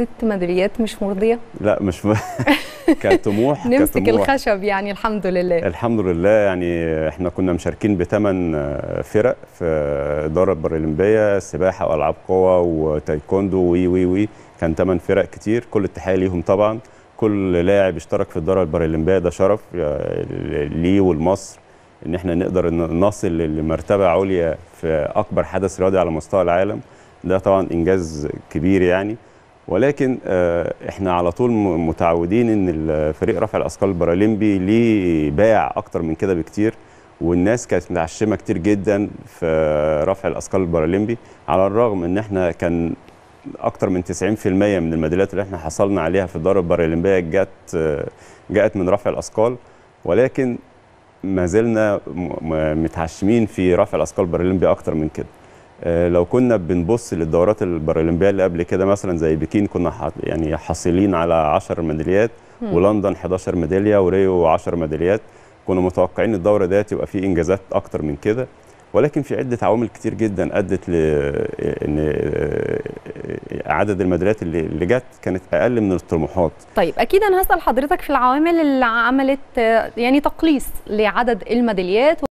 ست ميداليات مش مرضيه لا مش م... كطموح نمسك الخشب يعني الحمد لله الحمد لله يعني احنا كنا مشاركين بثمان آه، فرق في الدوره البارالمبيه سباحه والعاب قوه وتايكوندو وي وي وي كان ثمان فرق كتير كل التحيه ليهم طبعا كل لاعب اشترك في الدوره البارالمبيه ده شرف آه، ليه ولمصر ان احنا نقدر نصل لمرتبه عليا في اكبر حدث رياضي على مستوى العالم ده طبعا انجاز كبير يعني ولكن آه، احنا على طول متعودين ان فريق رفع الاثقال البارالمبي ليه باع اكتر من كده بكتير والناس كانت متعشمه كتير جدا في رفع الاثقال البارالمبي على الرغم ان احنا كان اكتر من 90% من الميداليات اللي احنا حصلنا عليها في الدوره البارالمبيه جت آه، جاءت من رفع الاثقال ولكن ما زلنا متعشمين في رفع الاثقال البارالمبي اكتر من كده آه، لو كنا بنبص للدورات البارالمبيه اللي قبل كده مثلا زي بكين كنا يعني حاصلين على 10 ميداليات ولندن 11 ميداليه وريو 10 ميداليات كنا متوقعين الدوره ديت يبقى فيه انجازات اكتر من كده ولكن في عده عوامل كتير جدا ادت ل ان آه، عدد الميداليات اللي جت كانت اقل من الطموحات. طيب اكيد انا هسال حضرتك في العوامل اللي عملت آه، يعني تقليص لعدد الميداليات